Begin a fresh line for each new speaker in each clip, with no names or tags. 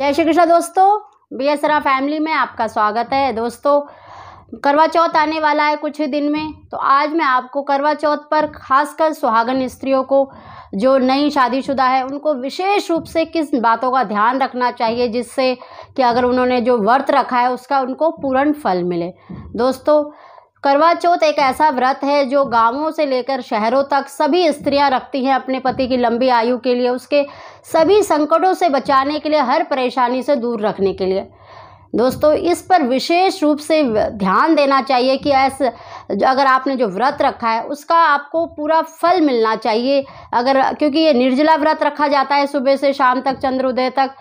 जय श्री कृष्ण दोस्तों B S family में आपका स्वागत है दोस्तों करवा चौथ आने वाला है कुछ ही दिन में तो आज मैं आपको करवा चौथ पर खासकर सुहागन स्त्रियों को जो नई शादीशुदा है उनको विशेष रूप से किस बातों का ध्यान रखना चाहिए जिससे कि अगर उन्होंने जो व्रत रखा है उसका उनको पूर्ण फल मिले दोस्तों करवा चौथ एक ऐसा व्रत है जो गांवों से लेकर शहरों तक सभी स्त्रियां रखती हैं अपने पति की लंबी आयु के लिए उसके सभी संकटों से बचाने के लिए हर परेशानी से दूर रखने के लिए दोस्तों इस पर विशेष रूप से ध्यान देना चाहिए कि ऐसे अगर आपने जो व्रत रखा है उसका आपको पूरा फल मिलना चाहिए अगर क्योंकि ये निर्जला व्रत रखा जाता है सुबह से शाम तक चंद्रोदय तक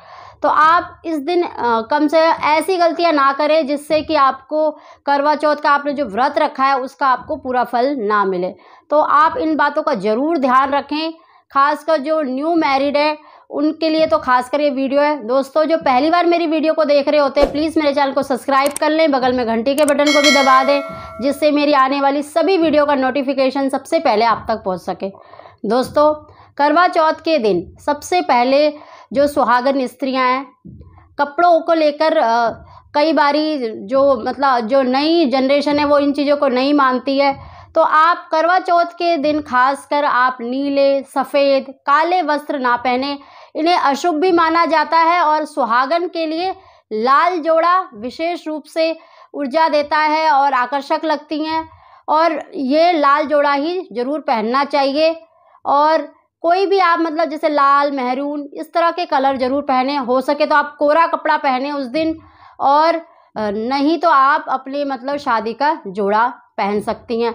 तो आप इस दिन कम से ऐसी गलतियां ना करें जिससे कि आपको करवा चौथ का आपने जो व्रत रखा है उसका आपको पूरा फल ना मिले तो आप इन बातों का ज़रूर ध्यान रखें खासकर जो न्यू मैरिड है उनके लिए तो खासकर ये वीडियो है दोस्तों जो पहली बार मेरी वीडियो को देख रहे होते हैं प्लीज़ मेरे चैनल को सब्सक्राइब कर लें बगल में घंटी के बटन को भी दबा दें जिससे मेरी आने वाली सभी वीडियो का नोटिफिकेशन सबसे पहले आप तक पहुंच सके दोस्तों करवा चौथ के दिन सबसे पहले जो सुहागन स्त्रियां हैं कपड़ों को लेकर कई बारी जो मतलब जो नई जनरेशन है वो इन चीज़ों को नहीं मानती है तो आप करवा चौथ के दिन खासकर आप नीले सफ़ेद काले वस्त्र ना पहने इन्हें अशुभ भी माना जाता है और सुहागन के लिए लाल जोड़ा विशेष रूप से ऊर्जा देता है और आकर्षक लगती हैं और ये लाल जोड़ा ही ज़रूर पहनना चाहिए और कोई भी आप मतलब जैसे लाल महरून इस तरह के कलर ज़रूर पहने हो सके तो आप कोरा कपड़ा पहने उस दिन और नहीं तो आप अपने मतलब शादी का जोड़ा पहन सकती हैं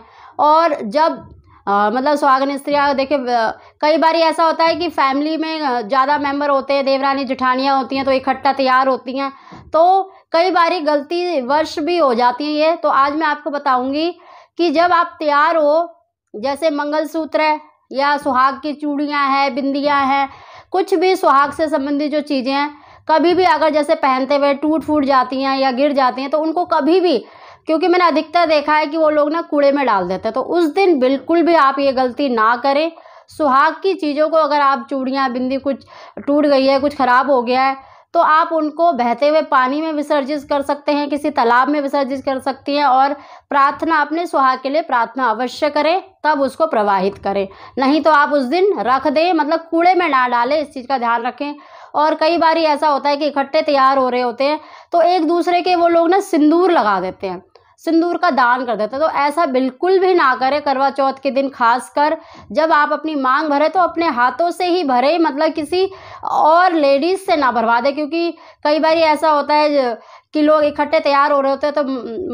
और जब आ, मतलब सुहागन स्त्रियाँ देखिए कई बार ऐसा होता है कि फैमिली में ज़्यादा मेंबर होते हैं देवरानी जिठानियाँ होती हैं तो इकट्ठा तैयार होती हैं तो कई बार गलती वर्ष भी हो जाती है ये तो आज मैं आपको बताऊंगी कि जब आप तैयार हो जैसे मंगलसूत्र है या सुहाग की चूड़ियाँ हैं बिंदियाँ हैं कुछ भी सुहाग से संबंधित जो चीज़ें हैं कभी भी अगर जैसे पहनते हुए टूट फूट जाती हैं या गिर जाती हैं तो उनको कभी भी क्योंकि मैंने अधिकतर देखा है कि वो लोग ना कूड़े में डाल देते हैं तो उस दिन बिल्कुल भी आप ये गलती ना करें सुहाग की चीज़ों को अगर आप चूड़ियाँ बिंदी कुछ टूट गई है कुछ ख़राब हो गया है तो आप उनको बहते हुए पानी में विसर्जित कर सकते हैं किसी तालाब में विसर्जित कर सकती हैं और प्रार्थना अपने सुहाग के लिए प्रार्थना अवश्य करें तब उसको प्रवाहित करें नहीं तो आप उस दिन रख दें मतलब कूड़े में ना डालें इस चीज़ का ध्यान रखें और कई बार ऐसा होता है कि इकट्ठे तैयार हो रहे होते हैं तो एक दूसरे के वो लोग ना सिंदूर लगा देते हैं सिंदूर का दान कर देते तो ऐसा बिल्कुल भी ना करें करवा चौथ के दिन खासकर जब आप अपनी मांग भरे तो अपने हाथों से ही भरे मतलब किसी और लेडीज़ से ना भरवा दें क्योंकि कई बार ऐसा होता है कि लोग इकट्ठे तैयार हो रहे होते हैं तो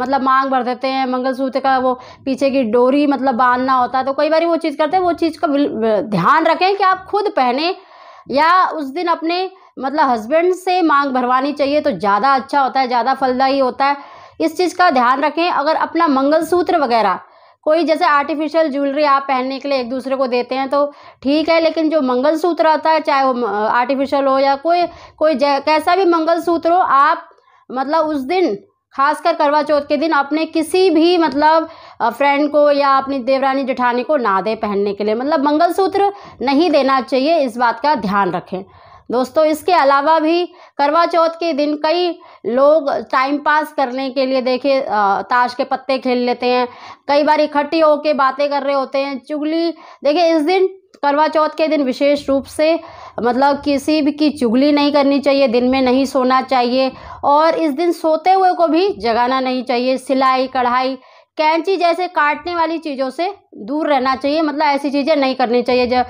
मतलब मांग भर देते हैं मंगलसूत्र का वो पीछे की डोरी मतलब बांधना होता है तो कई बार वो चीज़ करते हैं वो चीज़ का ध्यान रखें कि आप खुद पहने या उस दिन अपने मतलब हस्बैंड से मांग भरवानी चाहिए तो ज़्यादा अच्छा होता है ज़्यादा फलदायी होता है इस चीज़ का ध्यान रखें अगर अपना मंगलसूत्र वगैरह कोई जैसे आर्टिफिशियल ज्वेलरी आप पहनने के लिए एक दूसरे को देते हैं तो ठीक है लेकिन जो मंगलसूत्र आता है चाहे वो आर्टिफिशियल हो या कोई कोई कैसा भी मंगलसूत्र हो आप मतलब उस दिन खासकर करवा चौथ के दिन अपने किसी भी मतलब फ्रेंड को या अपनी देवरानी जेठानी को ना दे पहनने के लिए मतलब मंगलसूत्र नहीं देना चाहिए इस बात का ध्यान रखें दोस्तों इसके अलावा भी करवा चौथ के दिन कई लोग टाइम पास करने के लिए देखिए ताश के पत्ते खेल लेते हैं कई बार इकट्ठी होकर बातें कर रहे होते हैं चुगली देखिए इस दिन करवा चौथ के दिन विशेष रूप से मतलब किसी भी की चुगली नहीं करनी चाहिए दिन में नहीं सोना चाहिए और इस दिन सोते हुए को भी जगाना नहीं चाहिए सिलाई कढ़ाई कैंची जैसे काटने वाली चीज़ों से दूर रहना चाहिए मतलब ऐसी चीज़ें नहीं करनी चाहिए जब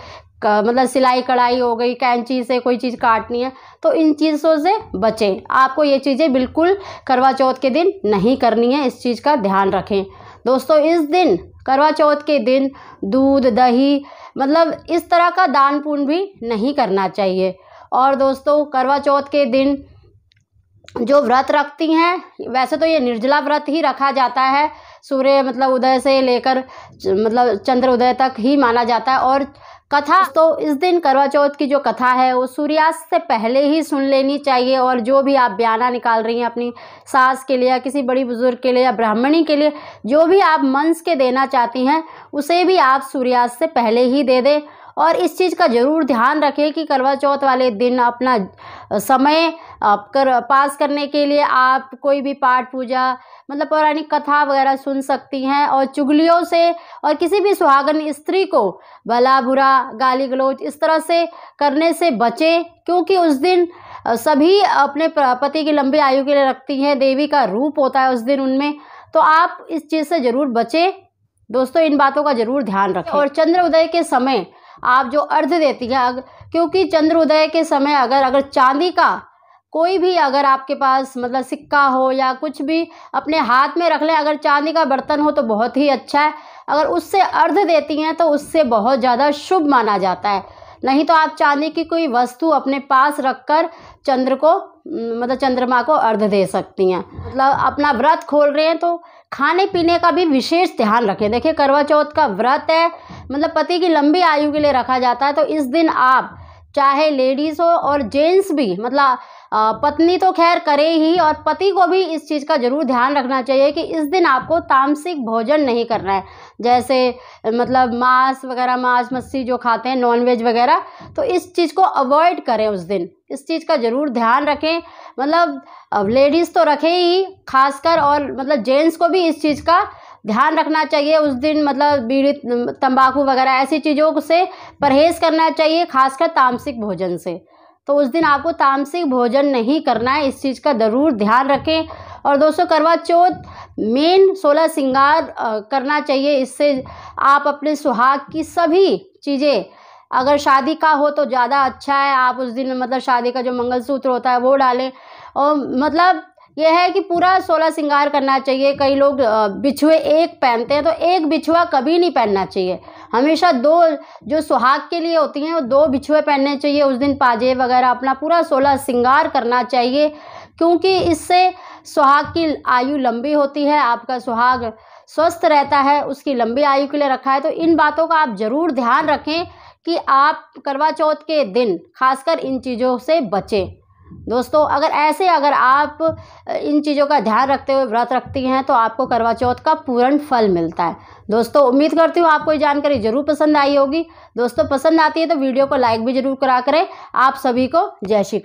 मतलब सिलाई कढ़ाई हो गई कैंची से कोई चीज़ काटनी है तो इन चीज़ों से बचें आपको ये चीज़ें बिल्कुल करवा चौथ के दिन नहीं करनी है इस चीज़ का ध्यान रखें दोस्तों इस दिन करवा चौथ के दिन दूध दही मतलब इस तरह का दान पुण्य भी नहीं करना चाहिए और दोस्तों करवा चौथ के दिन जो व्रत रखती हैं वैसे तो ये निर्जला व्रत ही रखा जाता है सूर्य मतलब उदय से लेकर मतलब चंद्र उदय तक ही माना जाता है और कथा तो इस दिन करवा चौथ की जो कथा है वो सूर्यास्त से पहले ही सुन लेनी चाहिए और जो भी आप बयाना निकाल रही हैं अपनी सास के लिए या किसी बड़ी बुजुर्ग के लिए या ब्राह्मणी के लिए जो भी आप मंस के देना चाहती हैं उसे भी आप सूर्यास्त से पहले ही दे दें और इस चीज़ का ज़रूर ध्यान रखें कि करवा चौथ वाले दिन अपना समय कर पास करने के लिए आप कोई भी पाठ पूजा मतलब पौराणिक कथा वगैरह सुन सकती हैं और चुगलियों से और किसी भी सुहागन स्त्री को भला बुरा गाली गलोच इस तरह से करने से बचें क्योंकि उस दिन सभी अपने पति की लंबी आयु के लिए रखती हैं देवी का रूप होता है उस दिन उनमें तो आप इस चीज़ से ज़रूर बचें दोस्तों इन बातों का ज़रूर ध्यान रखें और चंद्र उदय के समय आप जो अर्ध देती अगर क्योंकि चंद्र उदय के समय अगर अगर चांदी का कोई भी अगर आपके पास मतलब सिक्का हो या कुछ भी अपने हाथ में रख लें अगर चांदी का बर्तन हो तो बहुत ही अच्छा है अगर उससे अर्ध देती हैं तो उससे बहुत ज़्यादा शुभ माना जाता है नहीं तो आप चांदी की कोई वस्तु अपने पास रखकर चंद्र को मतलब चंद्रमा को अर्ध दे सकती हैं मतलब अपना व्रत खोल रहे हैं तो खाने पीने का भी विशेष ध्यान रखें देखिए करवा चौथ का व्रत है मतलब पति की लंबी आयु के लिए रखा जाता है तो इस दिन आप चाहे लेडीज़ हो और जेंट्स भी मतलब पत्नी तो खैर करे ही और पति को भी इस चीज़ का ज़रूर ध्यान रखना चाहिए कि इस दिन आपको तामसिक भोजन नहीं करना है जैसे मतलब मांस वगैरह मांस मच्छी जो खाते हैं नॉनवेज वगैरह तो इस चीज़ को अवॉइड करें उस दिन इस चीज़ का ज़रूर ध्यान रखें मतलब लेडीज़ तो रखें ही खासकर और मतलब जेंट्स को भी इस चीज़ का ध्यान रखना चाहिए उस दिन मतलब बीड़ी तंबाकू वगैरह ऐसी चीज़ों से परहेज़ करना चाहिए खासकर तामसिक भोजन से तो उस दिन आपको तामसिक भोजन नहीं करना है इस चीज़ का ज़रूर ध्यान रखें और दोस्तों करवा चौथ मेन सोलह श्रृंगार करना चाहिए इससे आप अपने सुहाग की सभी चीज़ें अगर शादी का हो तो ज़्यादा अच्छा है आप उस दिन मतलब शादी का जो मंगलसूत्र होता है वो डालें और मतलब यह है कि पूरा सोलह सिंगार करना चाहिए कई लोग बिछुए एक पहनते हैं तो एक बिछुआ कभी नहीं पहनना चाहिए हमेशा दो जो सुहाग के लिए होती हैं वो दो बिछुए पहनने चाहिए उस दिन पाजे वगैरह अपना पूरा सोलह सिंगार करना चाहिए क्योंकि इससे सुहाग की आयु लंबी होती है आपका सुहाग स्वस्थ रहता है उसकी लंबी आयु के लिए रखा है तो इन बातों का आप ज़रूर ध्यान रखें कि आप करवा चौथ के दिन खासकर इन चीज़ों से बचें दोस्तों अगर ऐसे अगर आप इन चीज़ों का ध्यान रखते हुए व्रत रखती हैं तो आपको करवा चौथ का पूर्ण फल मिलता है दोस्तों उम्मीद करती हूँ आपको ये जानकारी ज़रूर पसंद आई होगी दोस्तों पसंद आती है तो वीडियो को लाइक भी ज़रूर करा करें आप सभी को जय श्री